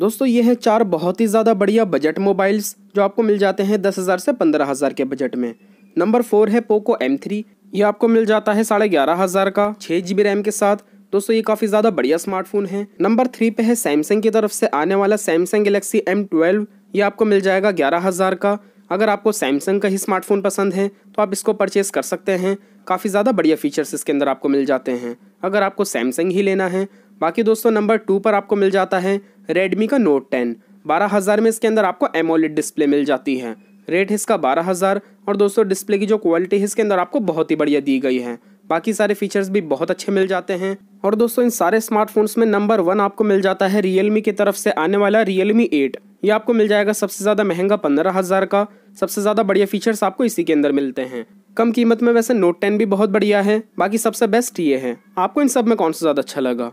दोस्तों ये है चार बहुत ही ज़्यादा बढ़िया बजट मोबाइल्स जो आपको मिल जाते हैं दस हज़ार से पंद्रह हज़ार के बजट में नंबर फोर है पोको एम थ्री ये आपको मिल जाता है साढ़े ग्यारह हज़ार का छः जी बी रैम के साथ दोस्तों ये काफ़ी ज़्यादा बढ़िया स्मार्टफोन है नंबर थ्री पे है सैमसंग की तरफ से आने वाला सैमसंग गलेक्सी एम ट्वेल्व ये आपको मिल जाएगा ग्यारह हज़ार का अगर आपको सैमसंग का ही स्मार्टफोन पसंद है तो आप इसको परचेस कर सकते हैं काफ़ी ज़्यादा बढ़िया फीचर्स इसके अंदर आपको मिल जाते हैं अगर आपको सैमसंग ही लेना है बाकी दोस्तों नंबर टू पर आपको मिल जाता है रेडमी का नोट टेन बारह हज़ार में इसके अंदर आपको एमोलिड डिस्प्ले मिल जाती है रेट इसका बारह हज़ार और दोस्तों डिस्प्ले की जो क्वालिटी है इसके अंदर आपको बहुत ही बढ़िया दी गई है बाकी सारे फीचर्स भी बहुत अच्छे मिल जाते हैं और दोस्तों इन सारे स्मार्टफोन्स में नंबर वन आपको मिल जाता है रियलमी की तरफ से आने वाला रियलमी एट ये आपको मिल जाएगा सबसे ज़्यादा महंगा पंद्रह हज़ार का सबसे ज़्यादा बढ़िया फीचर्स आपको इसी के अंदर मिलते हैं कम कीमत में वैसे नोट टेन भी बहुत बढ़िया है बाकी सबसे बेस्ट ये है आपको इन सब में कौन सा ज़्यादा अच्छा लगा